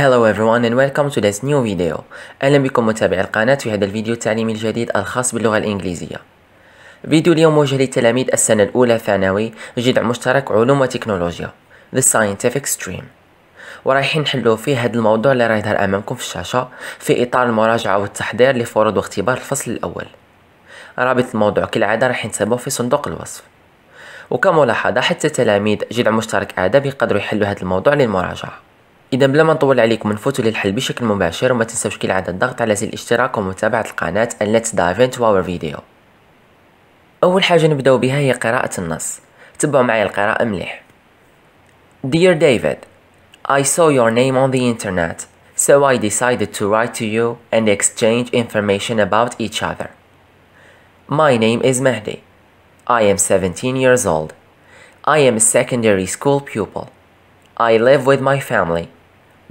Hello everyone and welcome to this new video أهلا بكم متابعي القناة في هذا الفيديو التعليمي الجديد الخاص باللغة الإنجليزية فيديو اليوم موجه لتلاميذ السنة الأولى ثانوي جذع مشترك علوم وتكنولوجيا The Scientific Stream ورايحين نحلو فيه هذا الموضوع اللي راه يظهر أمامكم في الشاشة في إطار المراجعة والتحضير لفروض واختبار الفصل الأول رابط الموضوع كالعادة راح نسيبوه في صندوق الوصف وكملاحظة حتى تلاميذ جذع مشترك عادة بيقدروا يحلوا هذا الموضوع للمراجعة اذا بلا ما نطول عليكم نفوتوا للحل بشكل مباشر وما كي كالعاده الضغط على زر الاشتراك ومتابعه القناه ان let's dive into our video اول حاجه نبداو بها هي قراءه النص تبعوا معايا القراءه مليح Dear David I saw your name on the internet so I decided to write to you and exchange information about each other My name is Mahdi I am 17 years old I am a secondary school pupil I live with my family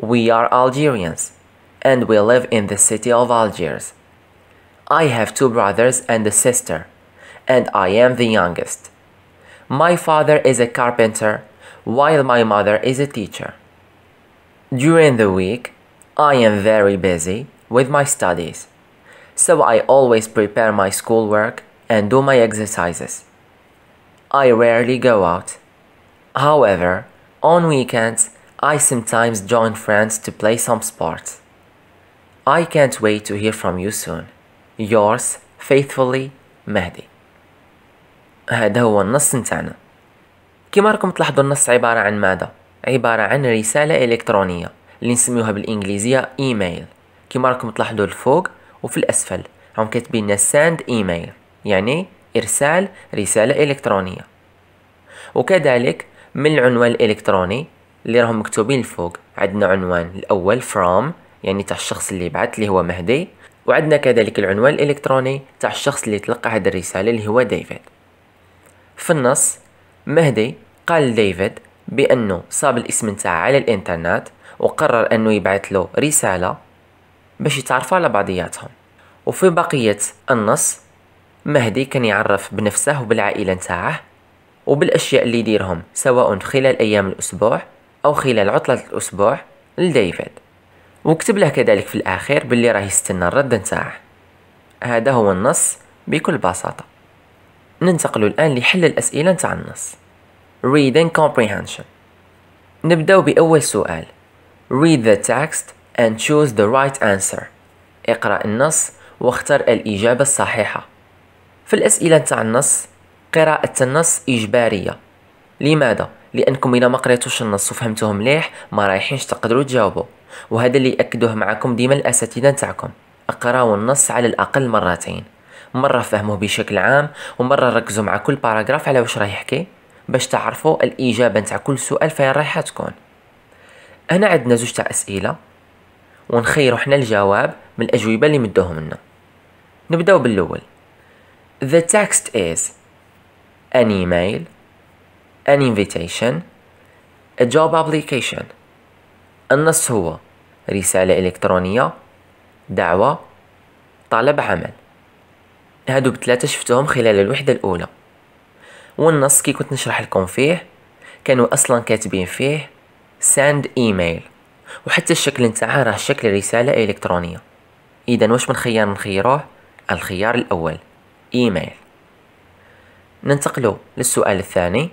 We are Algerians, and we live in the city of Algiers. I have two brothers and a sister, and I am the youngest. My father is a carpenter, while my mother is a teacher. During the week, I am very busy with my studies, so I always prepare my schoolwork and do my exercises. I rarely go out. However, on weekends, I sometimes join friends to play some sports. I can't wait to hear from you soon. Yours faithfully مهدي هذا هو النص نتاعنا كما راكم تلاحظوا النص عبارة عن ماذا؟ عبارة عن رسالة إلكترونية اللي نسميوها بالإنجليزية إيميل كما راكم تلاحظوا الفوق وفي الأسفل راهم كاتبين send ساند إيميل يعني إرسال رسالة إلكترونية وكذلك من العنوان الإلكتروني اللي راهم مكتوبين الفوق عندنا عنوان الأول from يعني تاع الشخص اللي بعت اللي هو مهدي وعندنا كذلك العنوان الإلكتروني تاع الشخص اللي تلقى هذه الرسالة اللي هو ديفيد في النص مهدي قال لديفيد بأنه صاب الاسم نتاعه على الإنترنت وقرر أنه يبعث له رسالة باش يتعرفوا على بعضياتهم وفي بقية النص مهدي كان يعرف بنفسه وبالعائلة نتاعه وبالأشياء اللي يديرهم سواء خلال أيام الأسبوع أو خلال عطلة الأسبوع لديفيد وكتب له كذلك في الأخير باللي راه يستنى الرد نتاعه هذا هو النص بكل بساطة ننتقل الآن لحل الأسئلة نتاع النص Reading Comprehension نبدأ بأول سؤال Read the text and choose the right answer اقرأ النص واختر الإجابة الصحيحة في الأسئلة نتاع النص قراءة النص إجبارية لماذا؟ لانكم الا ما قريتوش النص وفهمتوه مليح ما رايحينش تقدروا تجاوبوا وهذا اللي ياكدوه معكم ديما الاساتذه نتاعكم اقراو النص على الاقل مرتين مره فهموه بشكل عام ومره ركزوا مع كل باراغراف على واش راه يحكي باش تعرفوا الاجابه نتاع كل سؤال فين رايحه تكون هنا عندنا زوج تاع اسئله ونخيروا حنا الجواب من الاجوبه اللي مدوهم لنا نبداو بالاول The text is an email an invitation a job application النص هو رسالة إلكترونية دعوة طلب عمل هادو بثلاثة شفتهم خلال الوحدة الأولى والنص كي كنت نشرح لكم فيه كانوا أصلا كاتبين فيه send email وحتى الشكل نتاعها راه شكل رسالة إلكترونية إذا واش من خيار نخيروه الخيار الأول إيميل ننتقلوا للسؤال الثاني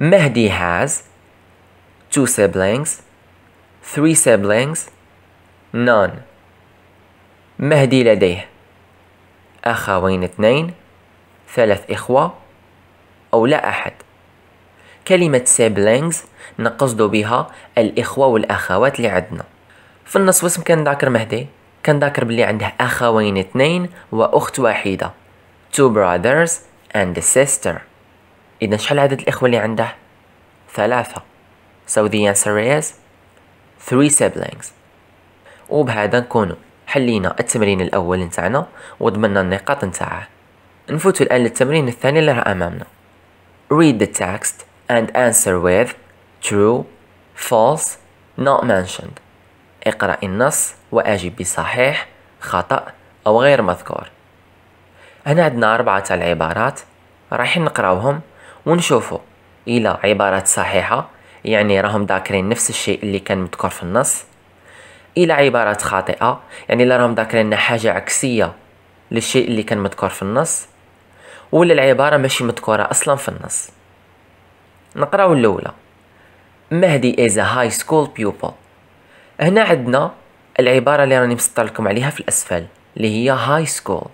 Mehdi has two siblings, three siblings, none. مهدي لديه أخوين اثنين ثلاث إخوة أو لا أحد كلمة siblings نقصد بها الإخوة والأخوات اللي عندنا في النص واسم كان ذاكر مهدي كان ذاكر بلي عنده أخوين اثنين وأخت واحدة two brothers and a sister إذا شحال عدد الإخوة اللي عنده؟ ثلاثة So the answer is three siblings وبهذا نكونوا حلينا التمرين الأول نتاعنا وضمننا النقاط نتاعه نفوتوا الآن للتمرين الثاني اللي راه أمامنا Read the text and answer with true, false, not mentioned اقرأ النص وأجب بصحيح خطأ أو غير مذكور هنا عندنا أربعة العبارات رايحين نقراوهم ونشوفوا الى عبارات صحيحة يعني راهم ذاكرين نفس الشيء اللي كان مذكور في النص الى عبارات خاطئة يعني راهم ذاكرين حاجة عكسية للشيء اللي كان مذكور في النص ولا العبارة ماشي مذكورة اصلا في النص نقراو الاولى مهدي is a high school pupil هنا عندنا العبارة اللي راني مسطر لكم عليها في الأسفل اللي هي high school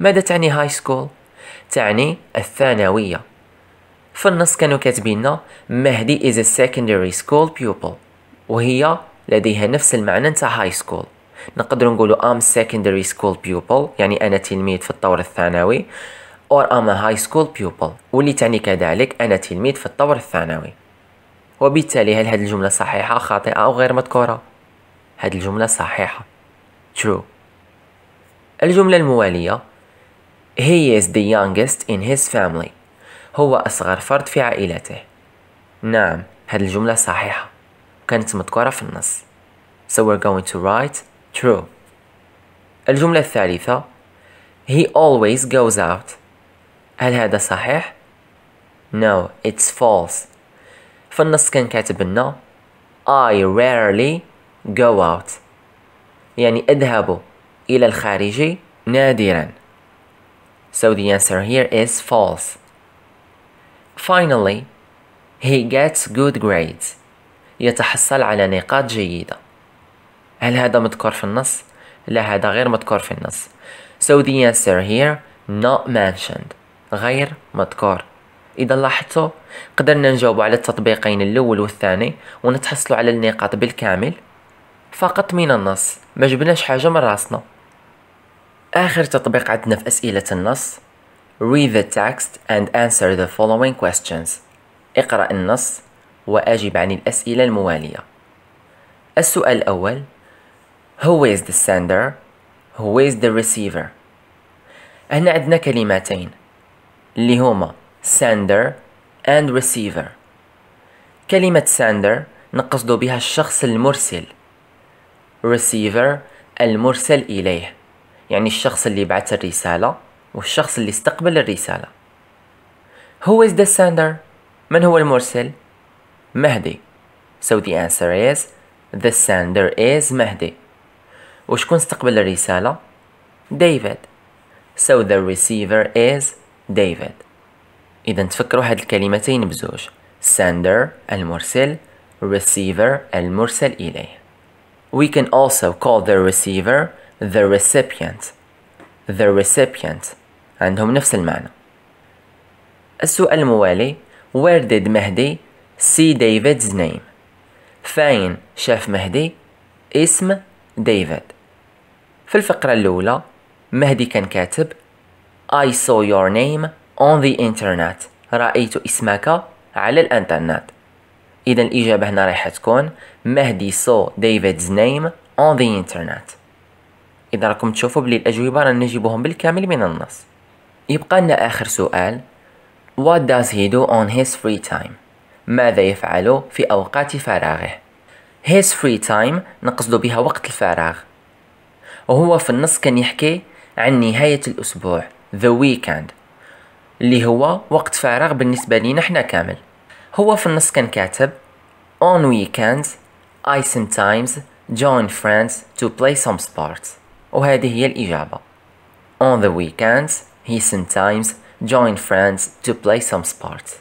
ماذا تعني high school؟ تعني الثانوية في النص كانوا كاتبين مهدي is a secondary school pupil وهي لديها نفس المعنى نتاع هاي سكول نقدر نقولوا I'm secondary school pupil يعني أنا تلميذ في الطور الثانوي or I'm a high school pupil واللي تعني كذلك أنا تلميذ في الطور الثانوي وبالتالي هل هذه الجملة صحيحة خاطئة أو غير مذكورة؟ هذه الجملة صحيحة true الجملة الموالية He is the youngest in his family هو أصغر فرد في عائلته نعم هذه الجملة صحيحة وكانت مذكورة في النص So we're going to write true الجملة الثالثة He always goes out هل هذا صحيح؟ No, it's false في النص كان كاتب لنا I rarely go out يعني أذهب إلى الخارج نادرا So the answer here is false Finally, he gets good grades. يتحصل على نقاط جيدة. هل هذا مذكور في النص؟ لا هذا غير مذكور في النص. So the answer here not mentioned. غير مذكور. إذا لاحظتوا قدرنا نجاوب على التطبيقين الأول والثاني ونتحصلوا على النقاط بالكامل فقط من النص ما جبناش حاجة من راسنا آخر تطبيق عندنا في أسئلة النص Read the text and answer the following questions. اقرأ النص وأجب عن الأسئلة الموالية. السؤال الأول Who is the sender? Who is the receiver? هنا عندنا كلمتين اللي هما sender and receiver. كلمة sender نقصد بها الشخص المرسل. receiver المرسل إليه. يعني الشخص اللي بعث الرسالة والشخص اللي استقبل الرسالة Who is the sender? من هو المرسل؟ مهدي So the answer is The sender is مهدي وشكون استقبل الرسالة؟ David So the receiver is David إذا تفكروا هاد الكلمتين بزوج sender المرسل receiver المرسل إليه We can also call the receiver the recipient the recipient عندهم نفس المعنى السؤال الموالي Where did مهدي see David's name فاين شاف مهدي اسم ديفيد في الفقرة الأولى مهدي كان كاتب I saw your name on the internet رأيت اسمك على الانترنت إذا الإجابة هنا راح تكون مهدي saw David's name on the internet إذا راكم تشوفوا بلي الأجوبة رانا نجيبوهم بالكامل من النص يبقى لنا آخر سؤال What does he do on his free time؟ ماذا يفعل في أوقات فراغه؟ his free time نقصد بها وقت الفراغ وهو في النص كان يحكي عن نهاية الأسبوع the weekend اللي هو وقت فراغ بالنسبة لينا احنا كامل هو في النص كان كاتب on weekends I sometimes join friends to play some sports وهذه هي الإجابة On the weekends he sometimes joined friends to play some sports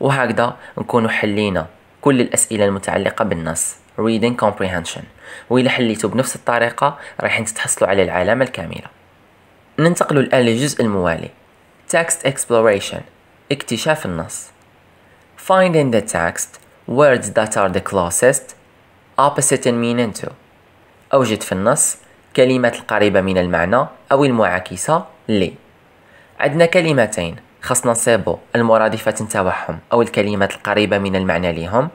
وهكذا نكون حلينا كل الأسئلة المتعلقة بالنص reading comprehension وإلا حليتو بنفس الطريقة راح تتحصلوا على العلامة الكاملة ننتقل الآن للجزء الموالي text exploration اكتشاف النص find in the text words that are the closest opposite in meaning to أوجد في النص كلمات القريبة من المعنى أو المعاكسة لي عندنا كلمتين خاصنا نصيبو المرادفات نتاعهم أو الكلمات القريبة من المعنى ليهم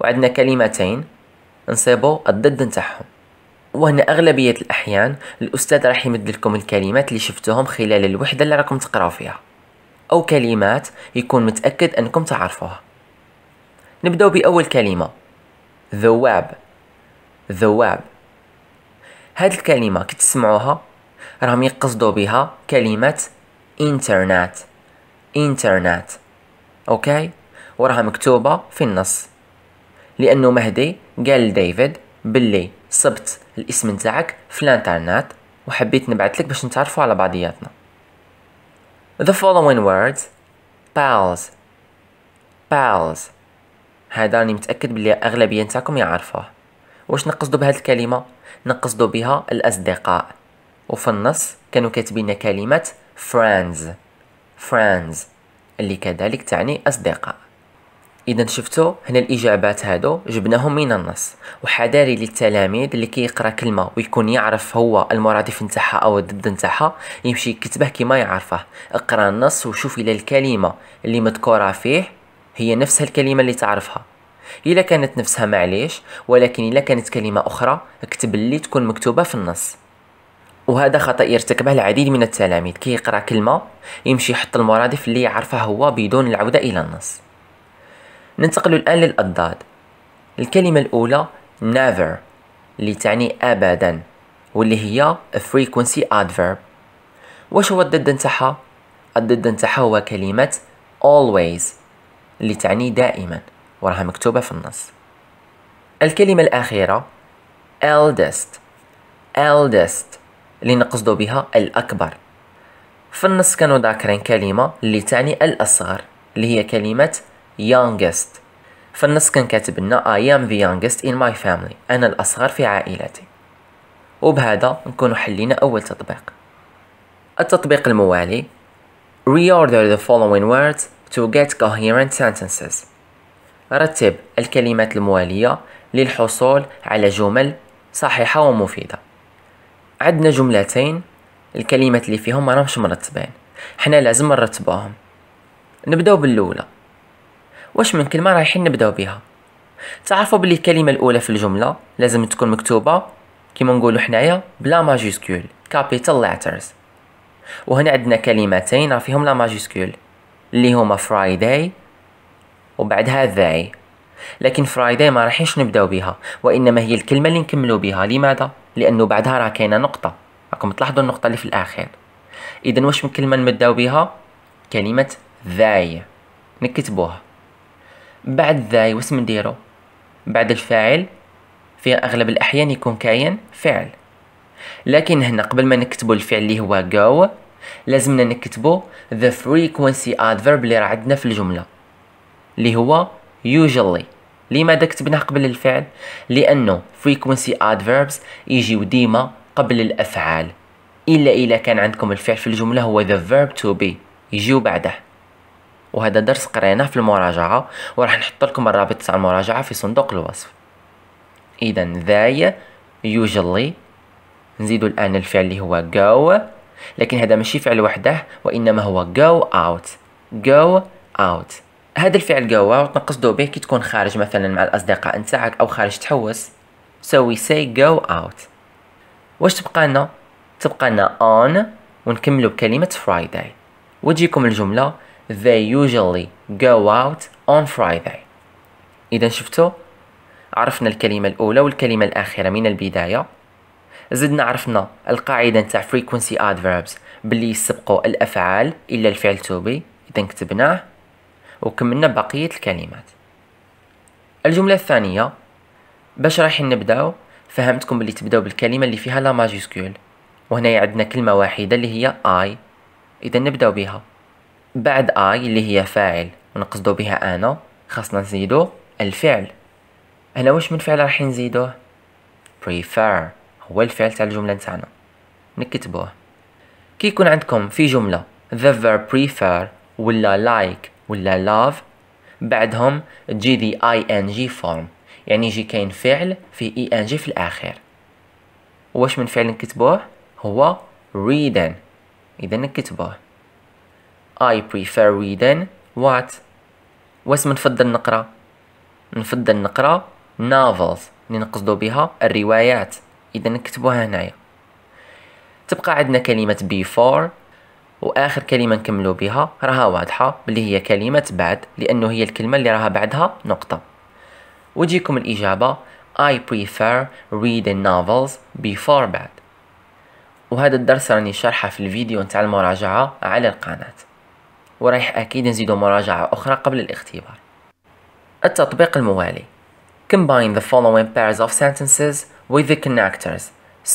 وعندنا كلمتين نصيبو الضد نتاعهم وهنا أغلبية الأحيان الأستاذ راح يمد لكم الكلمات اللي شفتوهم خلال الوحدة اللي راكم تقراو فيها أو كلمات يكون متأكد أنكم تعرفوها نبدأ بأول كلمة ذواب ذواب هاد الكلمه كي تسمعوها راهم يقصدوا بها كلمه انترنت انترنت اوكي وراها مكتوبه في النص لانه مهدي قال لديفيد باللي صبت الاسم نتاعك في الانترنت وحبيت لك باش نتعرفوا على بعضياتنا the following words pals pals هذا راني متاكد بلي اغلبيه نتاعكم يعرفوه واش نقصدو بهاد الكلمه نقصدو بها الاصدقاء وفي النص كانوا كاتبين كلمه friends friends اللي كذلك تعني اصدقاء اذا شفتوا هنا الاجابات هادو جبناهم من النص وحذاري للتلاميذ اللي كيقرا كلمه ويكون يعرف هو المرادف نتاعها او الضد نتاعها يمشي يكتبه كما يعرفه اقرا النص وشوف الى الكلمه اللي مذكوره فيه هي نفس الكلمه اللي تعرفها إلا كانت نفسها معليش ولكن إلا كانت كلمة أخرى اكتب اللي تكون مكتوبة في النص وهذا خطأ يرتكبه العديد من التلاميذ كي يقرأ كلمة يمشي يحط المرادف اللي يعرفها هو بدون العودة إلى النص ننتقل الآن للأضداد الكلمة الأولى never اللي تعني أبدا واللي هي a frequency adverb واش هو الضد نتاعها الضد نتاعها هو كلمة always اللي تعني دائما وراها مكتوبة في النص الكلمة الأخيرة eldest eldest اللي نقصدو بها الأكبر في النص كانوا ذاكرين كلمة اللي تعني الأصغر اللي هي كلمة youngest في النص كان كاتب لنا I am the youngest in my family أنا الأصغر في عائلتي وبهذا نكون حلينا أول تطبيق التطبيق الموالي Reorder the following words to get coherent sentences رتب الكلمات الموالية للحصول على جمل صحيحة ومفيدة عندنا جملتين الكلمات اللي فيهم ما مرتبين حنا لازم نرتبوهم نبداو بالاولى واش من كلمه رايحين نبداو بها تعرفوا باللي الكلمه الاولى في الجمله لازم تكون مكتوبه كيما نقولوا حنايا بلا ماجيسكول كابيتال ليترز وهنا عندنا كلمتين راه فيهم لا ماجيسكول اللي هما فرايداي وبعدها ذاي لكن فرايداي ما راحش نبداو بها وانما هي الكلمه اللي نكملو بها لماذا لانه بعدها راه كاينه نقطه راكم تلاحظوا النقطه اللي في الاخير اذا واش من كلمه نبداو بها كلمه ذاي نكتبوها بعد ذاي واش نديرو بعد الفاعل في اغلب الاحيان يكون كاين فعل لكن هنا قبل ما نكتبو الفعل اللي هو go لازمنا نكتبو the frequency adverb اللي راه عندنا في الجمله اللي هو usually لماذا كتبناه قبل الفعل لانه frequency adverbs يجيو ديما قبل الافعال الا اذا كان عندكم الفعل في الجمله هو the verb to be يجيو بعده وهذا درس قريناه في المراجعه وراح نحط لكم الرابط تاع المراجعه في صندوق الوصف اذا they usually نزيدوا الان الفعل اللي هو go لكن هذا ماشي فعل وحده وانما هو go out go out هذا الفعل وتنقص دو به كي تكون خارج مثلا مع الاصدقاء نتاعك او خارج تحوس so we say go out واش تبقى لنا تبقى لنا on ونكملوا بكلمة Friday وتجيكم الجملة they usually go out on Friday إذا شفتوا عرفنا الكلمة الأولى والكلمة الأخيرة من البداية زدنا عرفنا القاعدة نتاع frequency adverbs باللي يسبقوا الأفعال إلا الفعل to be إذا كتبناه وكملنا بقية الكلمات الجملة الثانية باش رايحين نبداو فهمتكم بلي تبداو بالكلمة اللي فيها لا ماجيسكول وهنا عندنا كلمة واحدة اللي هي اي اذا نبداو بها بعد اي اللي هي فاعل ونقصدو بها انا خاصنا نزيدو الفعل هنا واش من فعل راح نزيدوه prefer هو الفعل تاع الجملة نتاعنا نكتبوه كي يكون عندكم في جملة the verb prefer ولا like ولا love بعدهم تجي ذي ing form يعني يجي كاين فعل في ing e في الآخر واش من فعل نكتبوه هو reading إذا نكتبوه I prefer reading what واش نفضل نقرا نفضل نقرا novels اللي نقصدو بها الروايات إذا نكتبوها هنايا تبقى عندنا كلمة before واخر كلمه نكملوا بها راها واضحه باللي هي كلمه بعد لانه هي الكلمه اللي راها بعدها نقطه وجيكم الاجابه I prefer reading novels before bed وهذا الدرس راني شارحه في الفيديو نتاع المراجعه على القناه ورايح اكيد نزيدو مراجعه اخرى قبل الاختبار التطبيق الموالي Combine the following pairs of sentences with the connectors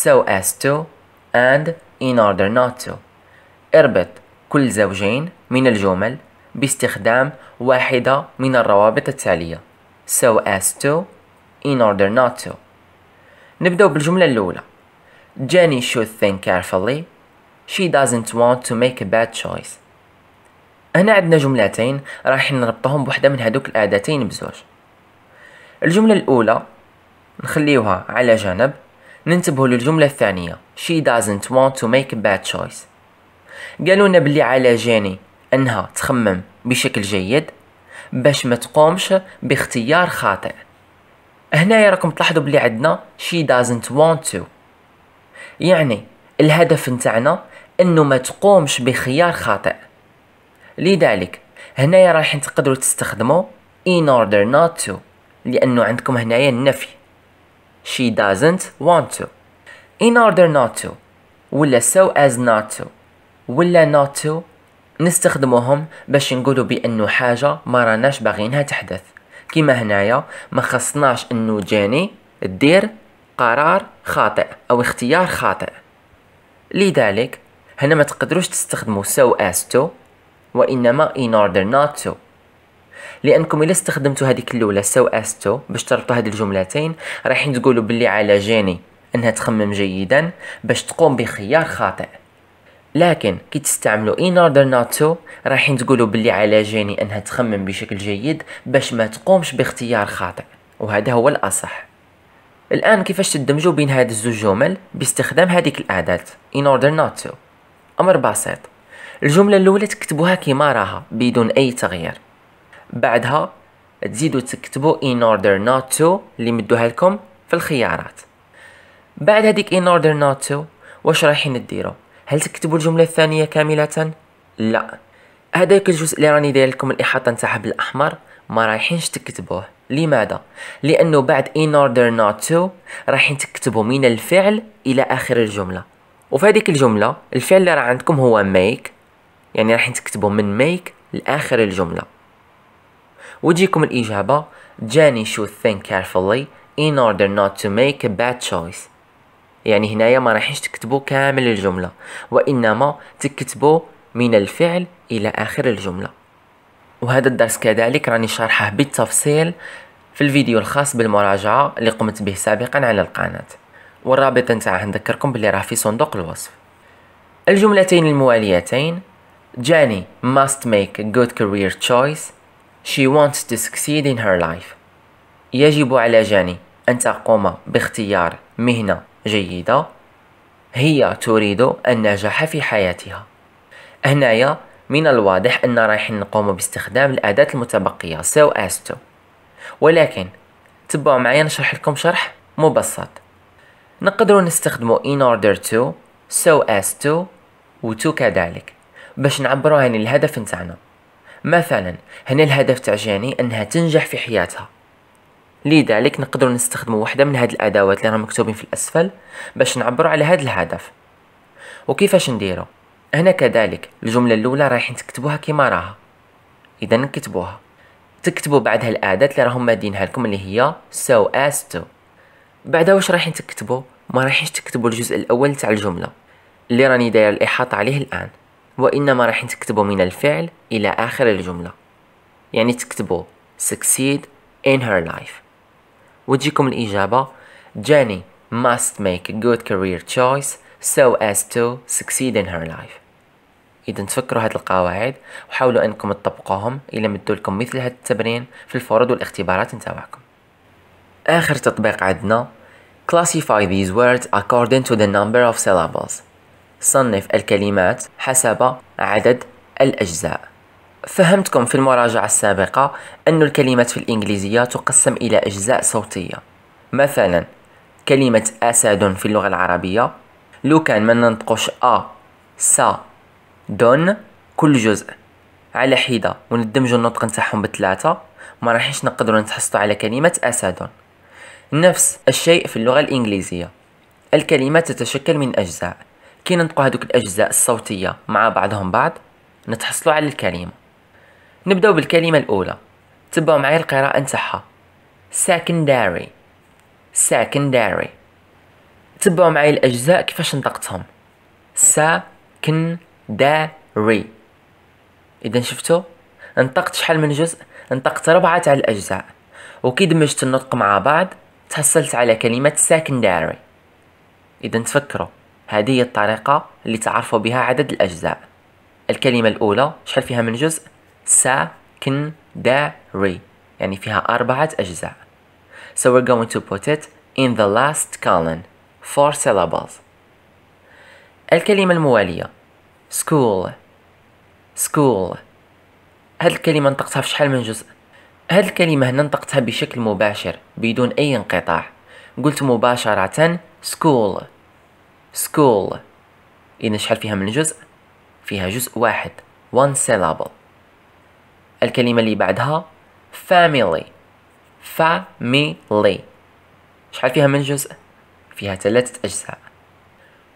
so as to and in order not to اربط كل زوجين من الجمل باستخدام واحدة من الروابط التالية so as to in order not to نبدأ بالجملة الأولى Jenny should think carefully She doesn't want to make a bad choice هنا عندنا جملتين راح نربطهم بوحدة من هادوك الأداتين بزوج الجملة الأولى نخليوها على جنب ننتبه للجملة الثانية She doesn't want to make a bad choice قالوا لنا بلي على جاني انها تخمم بشكل جيد باش ما تقومش باختيار خاطئ هنايا راكم تلاحظوا بلي عندنا she doesn't want to يعني الهدف نتاعنا انه ما تقومش بخيار خاطئ لذلك هنايا رايحين تقدروا تستخدموا in order not to لانه عندكم هنايا النفي she doesn't want to in order not to ولا so as not to ولا not to نستخدموهم باش نقولوا بانه حاجه ما راناش باغينها تحدث كيما هنايا ما خصناش انه جاني دير قرار خاطئ او اختيار خاطئ لذلك هنا ما تقدروش تستخدموا so as to وانما in order not to لانكم الا استخدمتوا هذيك الاولى so as to باش تربطوا هذه الجملتين رايحين تقولوا باللي على جاني انها تخمم جيدا باش تقوم بخيار خاطئ لكن كي تستعملوا in order not to رايحين تقولوا باللي على جيني انها تخمم بشكل جيد باش ما تقومش باختيار خاطئ وهذا هو الاصح الان كيفاش تدمجوا بين هاد الزوج جمل باستخدام هذيك الاداه in order not to امر بسيط الجمله الاولى تكتبوها كيما راها بدون اي تغيير بعدها تزيدوا تكتبوا in order not to اللي مدوها لكم في الخيارات بعد هذيك in order not to واش رايحين ديروا هل تكتبوا الجملة الثانية كاملة؟ لا هذاك الجزء اللي راني داير لكم الإحاطة نتاعها بالأحمر ما رايحينش تكتبوه لماذا؟ لأنه بعد in order not to رايحين تكتبوا من الفعل إلى آخر الجملة وفي هذيك الجملة الفعل اللي راه عندكم هو make يعني رايحين تكتبوا من make لآخر الجملة وجيكم الإجابة Jenny should think carefully in order not to make a bad choice يعني هنايا ما رايحينش تكتبوا كامل الجملة وإنما تكتبوا من الفعل إلى آخر الجملة وهذا الدرس كذلك راني شارحه بالتفصيل في الفيديو الخاص بالمراجعة اللي قمت به سابقا على القناة والرابط نتاعها نذكركم باللي راه في صندوق الوصف الجملتين المواليتين جاني must make a good career choice she wants to succeed in her life يجب على جاني أن تقوم باختيار مهنة جيدة هي تريد النجاح في حياتها هنايا من الواضح أن رايحين نقوم باستخدام الأداة المتبقية so as to ولكن تبعوا معايا نشرح لكم شرح مبسط نقدر نستخدموا in order to so as to و to كذلك باش نعبروا عن الهدف نتاعنا مثلا هنا الهدف تعجاني انها تنجح في حياتها لذلك نقدر نستخدم واحدة من هاد الأدوات اللي راهم مكتوبين في الأسفل باش نعبر على هاد الهدف وكيفاش نديرو هنا كذلك الجملة الأولى رايحين تكتبوها كيما راها إذا نكتبوها تكتبوا بعدها الآدات اللي راهم مادينها لكم اللي هي so as to بعدها واش رايحين تكتبوا ما رايحينش تكتبوا الجزء الأول تاع الجملة اللي راني داير الإحاطة عليه الآن وإنما رايحين تكتبوا من الفعل إلى آخر الجملة يعني تكتبوا succeed in her life وتجيكم الإجابة Jenny must make a good career choice so as to succeed in her life إذا تفكروا هاد القواعد وحاولوا أنكم تطبقوهم إلا مدوا لكم مثل هاد التمرين في الفروض والاختبارات نتاعكم آخر تطبيق عندنا Classify these words according to the number of syllables صنف الكلمات حسب عدد الأجزاء فهمتكم في المراجعة السابقة أن الكلمات في الإنجليزية تقسم إلى أجزاء صوتية مثلا كلمة أسد في اللغة العربية لو كان ما ننطقش أ سا دون كل جزء على حدة وندمج النطق نتاعهم بثلاثة ما راحش نقدر نتحصلوا على كلمة أسد نفس الشيء في اللغة الإنجليزية الكلمة تتشكل من أجزاء كي ننطقوا هذوك الأجزاء الصوتية مع بعضهم بعض نتحصلوا على الكلمة نبداو بالكلمة الأولى تبعوا معايا القراءة نتاعها secondary secondary تبعوا معايا الأجزاء كيفاش نطقتهم ري إذا شفتوا نطقت شحال من جزء نطقت ربعة تاع الأجزاء وكي دمجت النطق مع بعض تحصلت على كلمة secondary إذا تفكروا هذه هي الطريقة اللي تعرفوا بها عدد الأجزاء الكلمة الأولى شحال فيها من جزء secondary يعني فيها أربعة أجزاء So we're going to put it in the last column four syllables الكلمة الموالية school school هاد الكلمة نطقتها في شحال من جزء هاد الكلمة هنا نطقتها بشكل مباشر بدون أي انقطاع قلت مباشرة school school إذا شحال فيها من جزء؟ فيها جزء واحد one syllable الكلمة اللي بعدها family family شحال فيها من جزء فيها ثلاثة أجزاء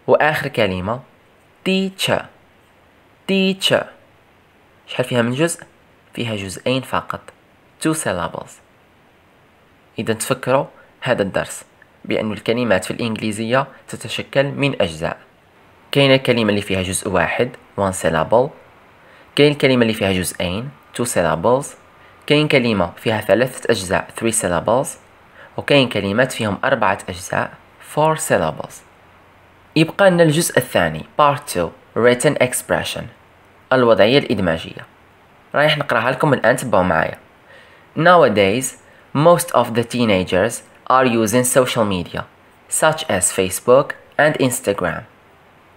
وآخر كلمة teacher teacher شحال فيها من جزء فيها جزئين فقط two syllables إذا تفكروا هذا الدرس بأن الكلمات في الإنجليزية تتشكل من أجزاء كاين الكلمة اللي فيها جزء واحد one syllable كاين الكلمة اللي فيها جزئين two syllables كاين كلمة فيها ثلاثة أجزاء three syllables وكاين كلمات فيهم أربعة أجزاء four syllables يبقى لنا الجزء الثاني part 2 written expression الوضعية الإدماجية رايح نقراها لكم الآن تبعوا معايا Nowadays most of the teenagers are using social media such as Facebook and Instagram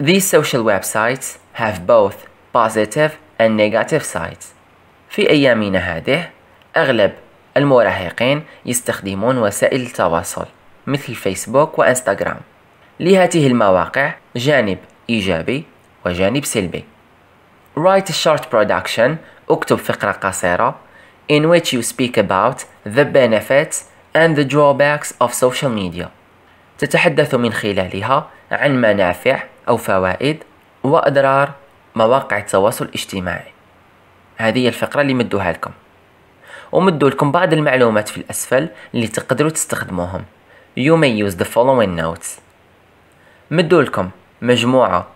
These social websites have both positive and negative sides في أيامنا هذه أغلب المراهقين يستخدمون وسائل التواصل مثل فيسبوك وإنستغرام لهذه المواقع جانب إيجابي وجانب سلبي Write a short production اكتب فقرة قصيرة in which you speak about the benefits and the drawbacks of social media تتحدث من خلالها عن منافع أو فوائد وأضرار مواقع التواصل الاجتماعي هذه هي الفقرة اللي مدوها لكم ومدوا لكم بعض المعلومات في الأسفل اللي تقدروا تستخدموهم You may use the following notes مدوا لكم مجموعة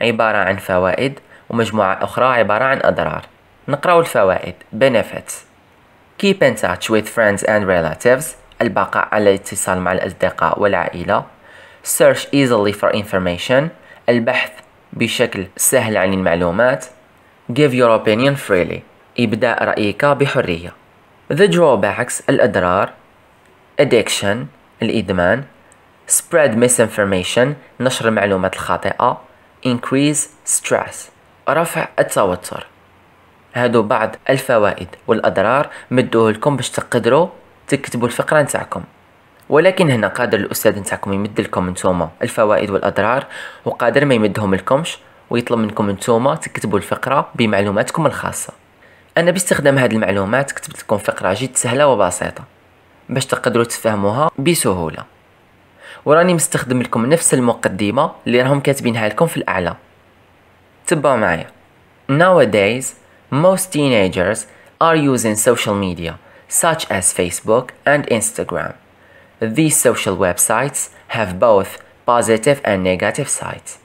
عبارة عن فوائد ومجموعة أخرى عبارة عن أضرار نقرأ الفوائد benefits keep in touch with friends and relatives البقاء على الاتصال مع الأصدقاء والعائلة search easily for information البحث بشكل سهل عن المعلومات give your opinion freely إبداء رأيك بحرية the drawbacks الأضرار addiction الإدمان spread misinformation نشر المعلومات الخاطئة increase stress رفع التوتر هادو بعض الفوائد والأضرار مدوه لكم باش تقدروا تكتبوا الفقرة نتاعكم ولكن هنا قادر الأستاذ نتاعكم يمد لكم نتوما الفوائد والأضرار وقادر ما يمدهم لكمش ويطلب منكم نتوما تكتبوا الفقرة بمعلوماتكم الخاصة أنا باستخدام هذه المعلومات كتبت لكم فقرة جد سهلة وبسيطة باش تقدروا تفهموها بسهولة وراني مستخدم لكم نفس المقدمة اللي راهم كاتبينها لكم في الأعلى تبعوا معايا Nowadays most teenagers are using social media such as Facebook and Instagram. These social websites have both positive and negative sides.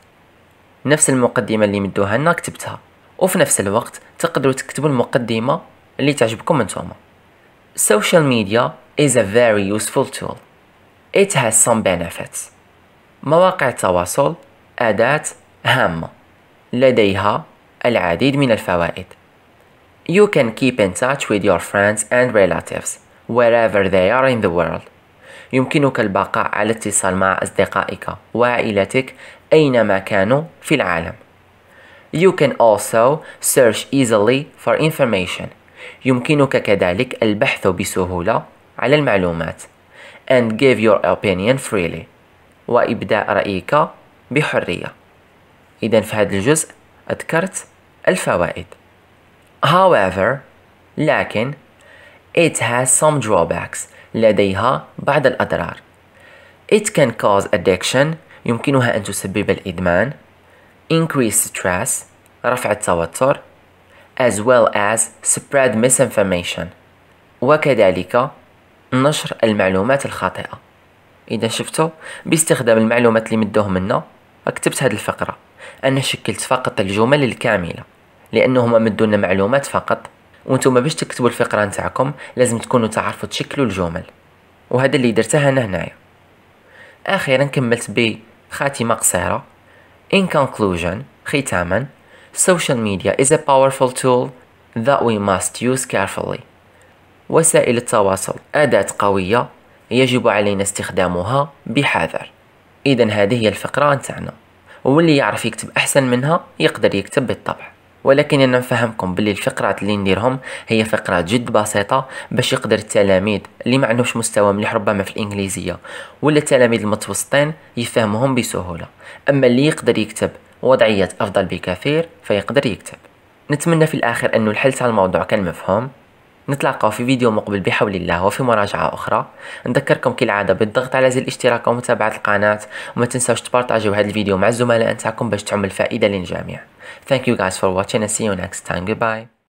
نفس المقدمه اللي مدوها لنا كتبتها وفي نفس الوقت تقدروا تكتبوا المقدمه اللي تعجبكم نتوما السوشيال ميديا is a very useful tool it has some benefits مواقع التواصل اداه هامه لديها العديد من الفوائد You can keep in touch with your friends and relatives wherever they are in the world. يمكنك البقاء على اتصال مع أصدقائك وعائلتك أينما كانوا في العالم. You can also search easily for information. يمكنك كذلك البحث بسهولة على المعلومات and give your opinion freely وإبداء رأيك بحرية إذا في هذا الجزء أذكرت الفوائد however لكن it has some drawbacks لديها بعض الأضرار it can cause addiction يمكنها أن تسبب الإدمان increase stress رفع التوتر as well as spread misinformation وكذلك نشر المعلومات الخاطئة إذا شفتوا باستخدام المعلومات اللي مدوهم لنا كتبت هذه الفقرة أنا شكلت فقط الجمل الكاملة لأنهم مدونا معلومات فقط وانتم باش تكتبوا الفقرة نتاعكم لازم تكونوا تعرفوا تشكلوا الجمل وهذا اللي درته أنا هنايا أخيرا كملت ب خاتمة قصيرة In conclusion ختاما Social media is a powerful tool that we must use carefully وسائل التواصل أداة قوية يجب علينا استخدامها بحذر إذا هذه هي الفقرة تاعنا واللي يعرف يكتب أحسن منها يقدر يكتب بالطبع ولكن انا نفهمكم باللي الفقرات اللي نديرهم هي فقرات جد بسيطه باش يقدر التلاميذ اللي ما عندهمش مستوى مليح ربما في الانجليزيه ولا التلاميذ المتوسطين يفهمهم بسهوله اما اللي يقدر يكتب وضعيات افضل بكثير فيقدر يكتب نتمنى في الاخر انه الحل تاع الموضوع كان مفهوم نتلاقاو في فيديو مقبل بحول الله وفي مراجعة أخرى نذكركم كالعادة بالضغط على زر الاشتراك ومتابعة القناة وما تنساوش تبارطاجيو هذا الفيديو مع الزملاء نتاعكم باش تعمل فائدة للجميع Thank you guys for watching and see you next time. Goodbye.